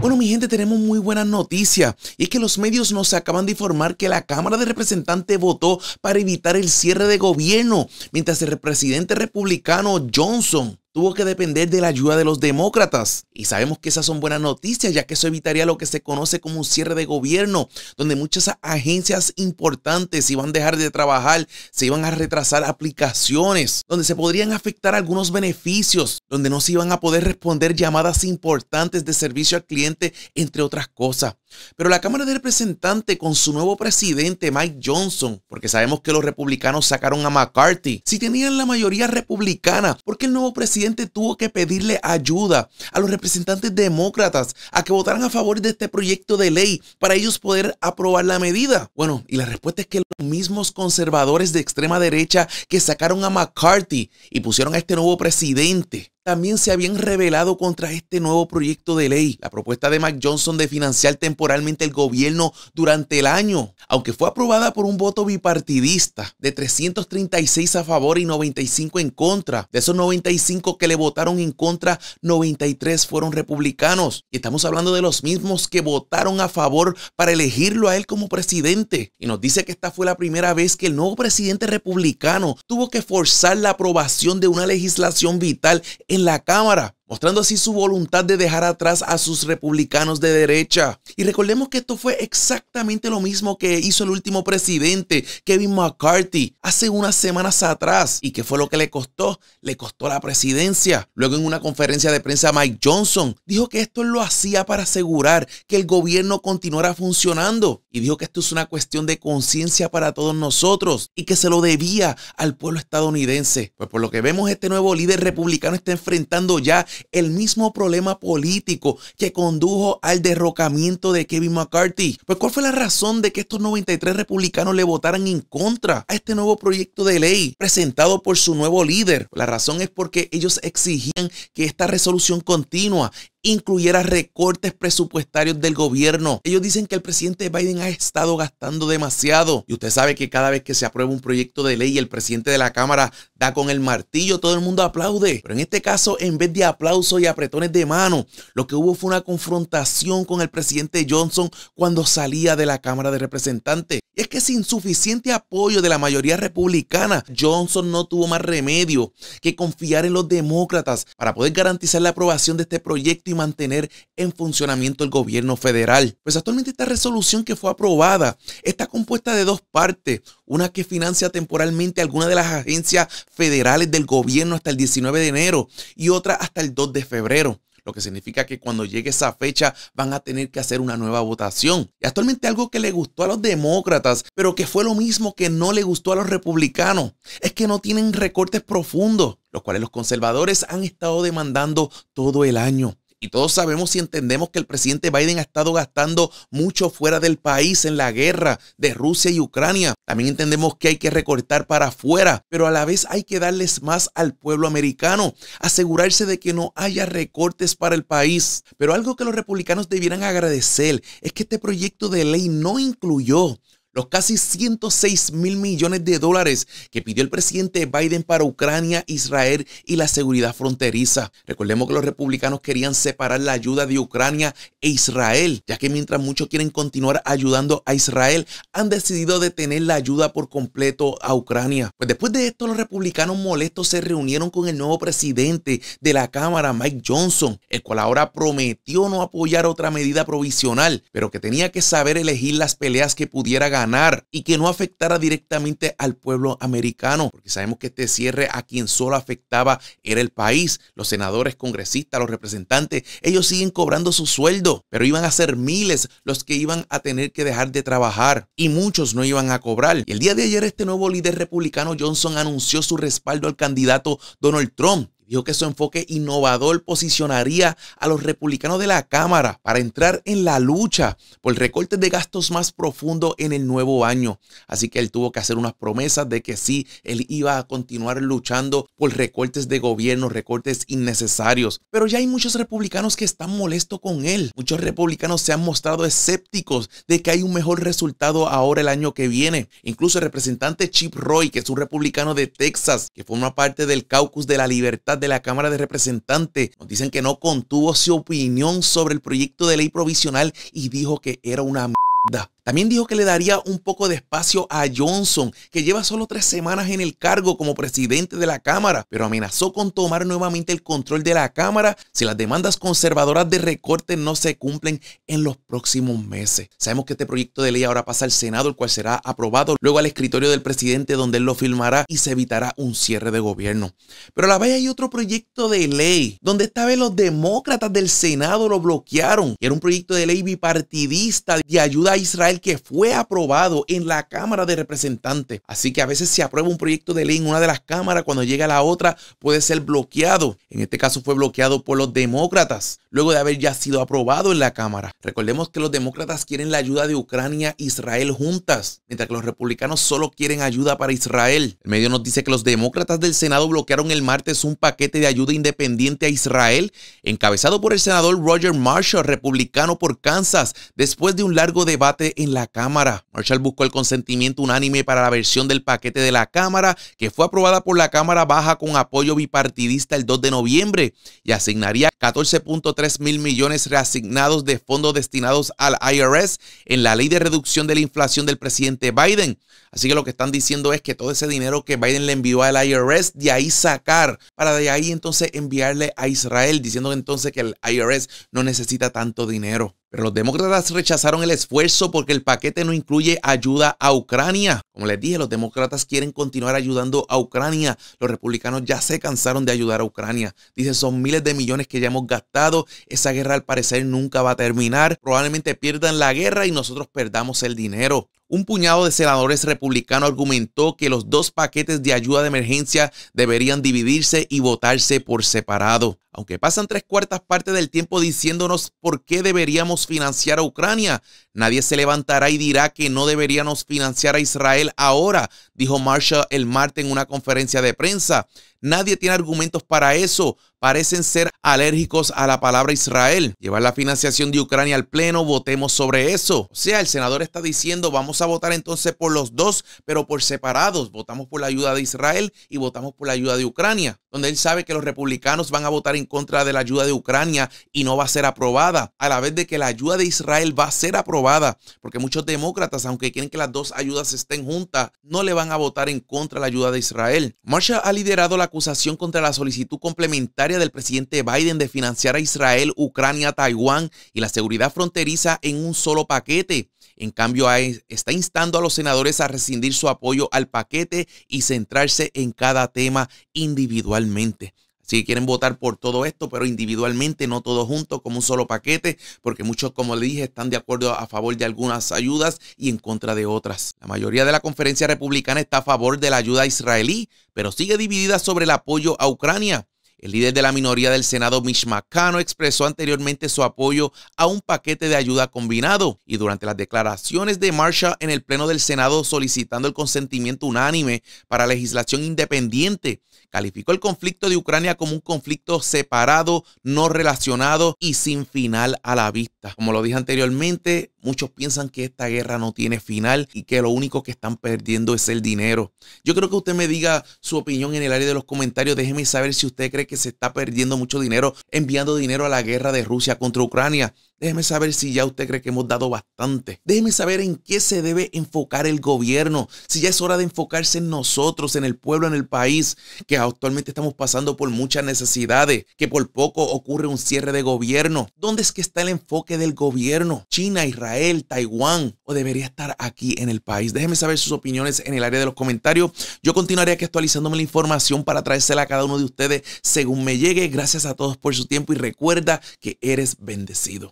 Bueno, mi gente, tenemos muy buena noticia Y es que los medios nos acaban de informar que la Cámara de Representantes votó para evitar el cierre de gobierno, mientras el presidente republicano Johnson tuvo que depender de la ayuda de los demócratas. Y sabemos que esas son buenas noticias, ya que eso evitaría lo que se conoce como un cierre de gobierno, donde muchas agencias importantes iban a dejar de trabajar, se iban a retrasar aplicaciones, donde se podrían afectar algunos beneficios, donde no se iban a poder responder llamadas importantes de servicio al cliente, entre otras cosas. Pero la Cámara de Representantes con su nuevo presidente Mike Johnson, porque sabemos que los republicanos sacaron a McCarthy, si tenían la mayoría republicana, ¿por qué el nuevo presidente tuvo que pedirle ayuda a los representantes demócratas a que votaran a favor de este proyecto de ley para ellos poder aprobar la medida? Bueno, y la respuesta es que los mismos conservadores de extrema derecha que sacaron a McCarthy y pusieron a este nuevo presidente también se habían revelado contra este nuevo proyecto de ley, la propuesta de Mac Johnson de financiar temporalmente el gobierno durante el año, aunque fue aprobada por un voto bipartidista de 336 a favor y 95 en contra. De esos 95 que le votaron en contra, 93 fueron republicanos. Y estamos hablando de los mismos que votaron a favor para elegirlo a él como presidente. Y nos dice que esta fue la primera vez que el nuevo presidente republicano tuvo que forzar la aprobación de una legislación vital en la cámara mostrando así su voluntad de dejar atrás a sus republicanos de derecha. Y recordemos que esto fue exactamente lo mismo que hizo el último presidente, Kevin McCarthy, hace unas semanas atrás. ¿Y qué fue lo que le costó? Le costó la presidencia. Luego en una conferencia de prensa, Mike Johnson dijo que esto lo hacía para asegurar que el gobierno continuara funcionando. Y dijo que esto es una cuestión de conciencia para todos nosotros y que se lo debía al pueblo estadounidense. Pues por lo que vemos, este nuevo líder republicano está enfrentando ya el mismo problema político que condujo al derrocamiento de Kevin McCarthy. Pues ¿cuál fue la razón de que estos 93 republicanos le votaran en contra a este nuevo proyecto de ley presentado por su nuevo líder? La razón es porque ellos exigían que esta resolución continua incluyera recortes presupuestarios del gobierno. Ellos dicen que el presidente Biden ha estado gastando demasiado. Y usted sabe que cada vez que se aprueba un proyecto de ley y el presidente de la Cámara da con el martillo, todo el mundo aplaude. Pero en este caso, en vez de aplausos y apretones de mano, lo que hubo fue una confrontación con el presidente Johnson cuando salía de la Cámara de Representantes es que sin suficiente apoyo de la mayoría republicana, Johnson no tuvo más remedio que confiar en los demócratas para poder garantizar la aprobación de este proyecto y mantener en funcionamiento el gobierno federal. Pues actualmente esta resolución que fue aprobada está compuesta de dos partes, una que financia temporalmente algunas de las agencias federales del gobierno hasta el 19 de enero y otra hasta el 2 de febrero lo que significa que cuando llegue esa fecha van a tener que hacer una nueva votación. Y actualmente algo que le gustó a los demócratas, pero que fue lo mismo que no le gustó a los republicanos, es que no tienen recortes profundos, los cuales los conservadores han estado demandando todo el año. Y todos sabemos y entendemos que el presidente Biden ha estado gastando mucho fuera del país en la guerra de Rusia y Ucrania. También entendemos que hay que recortar para afuera, pero a la vez hay que darles más al pueblo americano, asegurarse de que no haya recortes para el país. Pero algo que los republicanos debieran agradecer es que este proyecto de ley no incluyó los casi 106 mil millones de dólares que pidió el presidente Biden para Ucrania, Israel y la seguridad fronteriza. Recordemos que los republicanos querían separar la ayuda de Ucrania e Israel, ya que mientras muchos quieren continuar ayudando a Israel, han decidido detener la ayuda por completo a Ucrania. Pues después de esto, los republicanos molestos se reunieron con el nuevo presidente de la Cámara, Mike Johnson, el cual ahora prometió no apoyar otra medida provisional, pero que tenía que saber elegir las peleas que pudiera ganar ganar y que no afectara directamente al pueblo americano, porque sabemos que este cierre a quien solo afectaba era el país, los senadores, congresistas, los representantes, ellos siguen cobrando su sueldo, pero iban a ser miles los que iban a tener que dejar de trabajar y muchos no iban a cobrar. el día de ayer este nuevo líder republicano Johnson anunció su respaldo al candidato Donald Trump Dijo que su enfoque innovador posicionaría a los republicanos de la Cámara para entrar en la lucha por recortes de gastos más profundo en el nuevo año. Así que él tuvo que hacer unas promesas de que sí, él iba a continuar luchando por recortes de gobierno, recortes innecesarios. Pero ya hay muchos republicanos que están molestos con él. Muchos republicanos se han mostrado escépticos de que hay un mejor resultado ahora el año que viene. Incluso el representante Chip Roy, que es un republicano de Texas, que forma parte del caucus de la libertad de la Cámara de Representantes. Nos dicen que no contuvo su opinión sobre el proyecto de ley provisional y dijo que era una mierda. También dijo que le daría un poco de espacio a Johnson, que lleva solo tres semanas en el cargo como presidente de la Cámara, pero amenazó con tomar nuevamente el control de la Cámara si las demandas conservadoras de recorte no se cumplen en los próximos meses. Sabemos que este proyecto de ley ahora pasa al Senado, el cual será aprobado luego al escritorio del presidente donde él lo firmará y se evitará un cierre de gobierno. Pero a la vez hay otro proyecto de ley, donde esta vez los demócratas del Senado lo bloquearon. Era un proyecto de ley bipartidista de ayuda a Israel el que fue aprobado en la Cámara de Representantes. Así que a veces se aprueba un proyecto de ley en una de las cámaras, cuando llega a la otra puede ser bloqueado. En este caso fue bloqueado por los demócratas, luego de haber ya sido aprobado en la Cámara. Recordemos que los demócratas quieren la ayuda de Ucrania e Israel juntas, mientras que los republicanos solo quieren ayuda para Israel. El medio nos dice que los demócratas del Senado bloquearon el martes un paquete de ayuda independiente a Israel, encabezado por el senador Roger Marshall, republicano por Kansas, después de un largo debate en la Cámara. Marshall buscó el consentimiento unánime para la versión del paquete de la Cámara, que fue aprobada por la Cámara Baja con apoyo bipartidista el 2 de noviembre y asignaría 14.3 mil millones reasignados de fondos destinados al IRS en la ley de reducción de la inflación del presidente Biden. Así que lo que están diciendo es que todo ese dinero que Biden le envió al IRS, de ahí sacar, para de ahí entonces enviarle a Israel, diciendo entonces que el IRS no necesita tanto dinero. Pero los demócratas rechazaron el esfuerzo porque el paquete no incluye ayuda a Ucrania. Como les dije, los demócratas quieren continuar ayudando a Ucrania. Los republicanos ya se cansaron de ayudar a Ucrania. Dice son miles de millones que ya hemos gastado. Esa guerra al parecer nunca va a terminar. Probablemente pierdan la guerra y nosotros perdamos el dinero un puñado de senadores republicanos argumentó que los dos paquetes de ayuda de emergencia deberían dividirse y votarse por separado. Aunque pasan tres cuartas partes del tiempo diciéndonos por qué deberíamos financiar a Ucrania, nadie se levantará y dirá que no deberíamos financiar a Israel ahora, dijo Marshall el martes en una conferencia de prensa. Nadie tiene argumentos para eso. Parecen ser alérgicos a la palabra Israel. Llevar la financiación de Ucrania al Pleno, votemos sobre eso. O sea, el senador está diciendo, vamos a votar entonces por los dos, pero por separados. Votamos por la ayuda de Israel y votamos por la ayuda de Ucrania, donde él sabe que los republicanos van a votar en contra de la ayuda de Ucrania y no va a ser aprobada, a la vez de que la ayuda de Israel va a ser aprobada, porque muchos demócratas, aunque quieren que las dos ayudas estén juntas, no le van a votar en contra la ayuda de Israel. Marshall ha liderado la acusación contra la solicitud complementaria del presidente Biden de financiar a Israel, Ucrania, Taiwán y la seguridad fronteriza en un solo paquete. En cambio, está instando a los senadores a rescindir su apoyo al paquete y centrarse en cada tema individualmente. Si quieren votar por todo esto, pero individualmente, no todos juntos, como un solo paquete, porque muchos, como le dije, están de acuerdo a favor de algunas ayudas y en contra de otras. La mayoría de la conferencia republicana está a favor de la ayuda israelí, pero sigue dividida sobre el apoyo a Ucrania. El líder de la minoría del Senado, Mitch McConnell, expresó anteriormente su apoyo a un paquete de ayuda combinado y durante las declaraciones de Marshall en el Pleno del Senado solicitando el consentimiento unánime para legislación independiente, calificó el conflicto de Ucrania como un conflicto separado, no relacionado y sin final a la vista. Como lo dije anteriormente, Muchos piensan que esta guerra no tiene final y que lo único que están perdiendo es el dinero. Yo creo que usted me diga su opinión en el área de los comentarios. Déjeme saber si usted cree que se está perdiendo mucho dinero enviando dinero a la guerra de Rusia contra Ucrania. Déjeme saber si ya usted cree que hemos dado bastante. Déjeme saber en qué se debe enfocar el gobierno, si ya es hora de enfocarse en nosotros, en el pueblo, en el país, que actualmente estamos pasando por muchas necesidades, que por poco ocurre un cierre de gobierno. ¿Dónde es que está el enfoque del gobierno? China, Israel, Taiwán, o debería estar aquí en el país. Déjeme saber sus opiniones en el área de los comentarios. Yo continuaré aquí actualizándome la información para traérsela a cada uno de ustedes según me llegue. Gracias a todos por su tiempo y recuerda que eres bendecido.